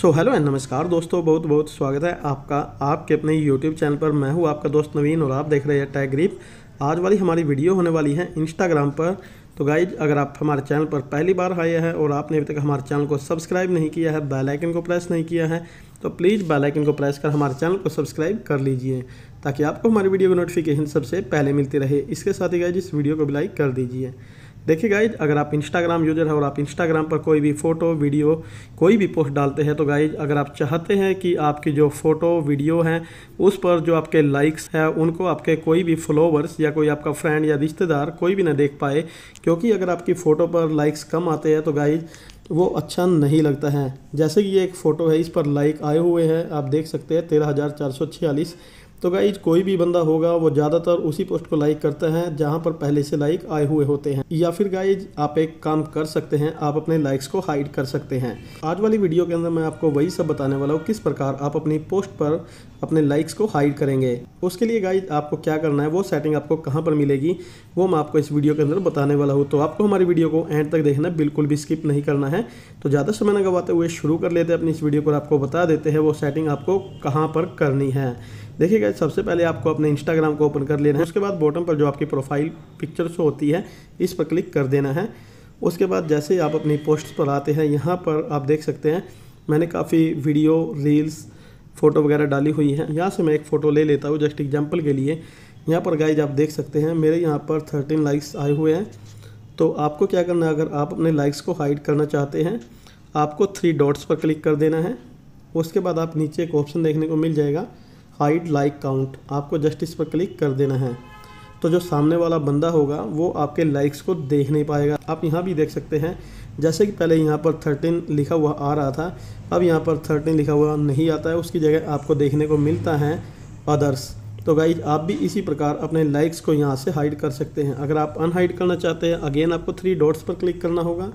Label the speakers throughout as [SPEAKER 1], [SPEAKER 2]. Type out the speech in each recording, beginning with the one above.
[SPEAKER 1] so hello and नमस्कार दोस्तों बहुत बहुत स्वागत है आपका आपके अपने यूट्यूब चैनल पर मैं हूँ आपका दोस्त नवीन और आप देख रहे हैं ग्रीप आज वाली हमारी वीडियो होने वाली है इंस्टाग्राम पर तो गाइज अगर आप हमारे चैनल पर पहली बार आए हैं और आपने अभी तक हमारे चैनल को सब्सक्राइब नहीं किया है बैलाइकन को प्रेस नहीं किया है तो प्लीज़ बैलाइकन को प्रेस कर हमारे चैनल को सब्सक्राइब कर लीजिए ताकि आपको हमारी वीडियो की नोटिफिकेशन सबसे पहले मिलती रहे इसके साथ ही गाइज इस वीडियो को भी लाइक कर दीजिए देखिए गाइज अगर आप इंस्टाग्राम यूजर हैं और आप इंस्टाग्राम पर कोई भी फ़ोटो वीडियो कोई भी पोस्ट डालते हैं तो गाइज अगर आप चाहते हैं कि आपकी जो फ़ोटो वीडियो हैं उस पर जो आपके लाइक्स हैं उनको आपके कोई भी फॉलोवर्स या कोई आपका फ्रेंड या रिश्तेदार कोई भी ना देख पाए क्योंकि अगर आपकी फ़ोटो पर लाइक्स कम आते हैं तो गाइज वो अच्छा नहीं लगता है जैसे कि ये एक फ़ोटो है इस पर लाइक आए हुए हैं आप देख सकते हैं तेरह हज़ार चार सौ छियालीस तो गाइज कोई भी बंदा होगा वो ज़्यादातर उसी पोस्ट को लाइक करता है जहाँ पर पहले से लाइक आए हुए होते हैं या फिर गाइज आप एक काम कर सकते हैं आप अपने लाइक्स को हाइड कर सकते हैं आज वाली वीडियो के अंदर मैं आपको वही सब बताने वाला हूँ किस प्रकार आप अपनी पोस्ट पर अपने लाइक्स को हाइड करेंगे उसके लिए गाइज आपको क्या करना है वो सेटिंग आपको कहाँ पर मिलेगी वो मैं आपको इस वीडियो के अंदर बताने वाला हूँ तो आपको हमारी वीडियो को एंड तक देखना बिल्कुल भी स्किप नहीं करना है तो ज़्यादा समय न गवाते हुए शुरू कर लेते हैं अपनी इस वीडियो को आपको बता देते हैं वो सेटिंग आपको कहाँ पर करनी है देखिए सबसे पहले आपको अपने इंस्टाग्राम को ओपन कर लेना है उसके बाद बॉटम पर जो आपकी प्रोफाइल पिक्चर शो होती है इस पर क्लिक कर देना है उसके बाद जैसे आप अपनी पोस्ट पर आते हैं यहाँ पर आप देख सकते हैं मैंने काफ़ी वीडियो रील्स फ़ोटो वगैरह डाली हुई है यहाँ से मैं एक फ़ोटो ले लेता हूँ जस्ट एग्जाम्पल के लिए यहाँ पर गाइज आप देख सकते हैं मेरे यहाँ पर थर्टीन लाइक्स आए हुए हैं तो आपको क्या करना है अगर आप अपने लाइक्स को हाइड करना चाहते हैं आपको थ्री डॉट्स पर क्लिक कर देना है उसके बाद आप नीचे एक ऑप्शन देखने को मिल जाएगा हाइड लाइक काउंट आपको जस्ट इस पर क्लिक कर देना है तो जो सामने वाला बंदा होगा वो आपके लाइक्स को देख नहीं पाएगा आप यहाँ भी देख सकते हैं जैसे कि पहले यहाँ पर थर्टीन लिखा हुआ आ रहा था अब यहाँ पर थर्टीन लिखा हुआ नहीं आता है उसकी जगह आपको देखने को मिलता है अदर्स तो गाइज आप भी इसी प्रकार अपने लाइक्स को यहाँ से हाइड कर सकते हैं अगर आप अनहाइड करना चाहते हैं अगेन आपको थ्री डॉट्स पर क्लिक करना होगा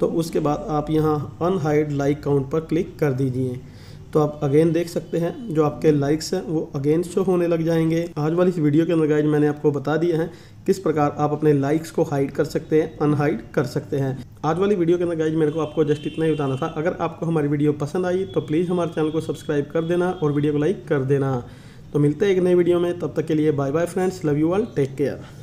[SPEAKER 1] तो उसके बाद आप यहाँ अनहाइड लाइक काउंट पर क्लिक कर दीजिए तो आप अगेन देख सकते हैं जो आपके लाइक्स हैं वो अगेन शो होने लग जाएंगे आज वाली इस वीडियो के अंदर गाइज मैंने आपको बता दिया है किस प्रकार आप अपने लाइक्स को हाइड कर सकते हैं अनहाइड कर सकते हैं आज वाली वीडियो के अंदर गाइज मेरे को आपको जस्ट इतना ही बताना था अगर आपको हमारी वीडियो पसंद आई तो प्लीज़ हमारे चैनल को सब्सक्राइब कर देना और वीडियो को लाइक कर देना तो मिलते हैं एक नई वीडियो में तब तक के लिए bye bye friends love you all take care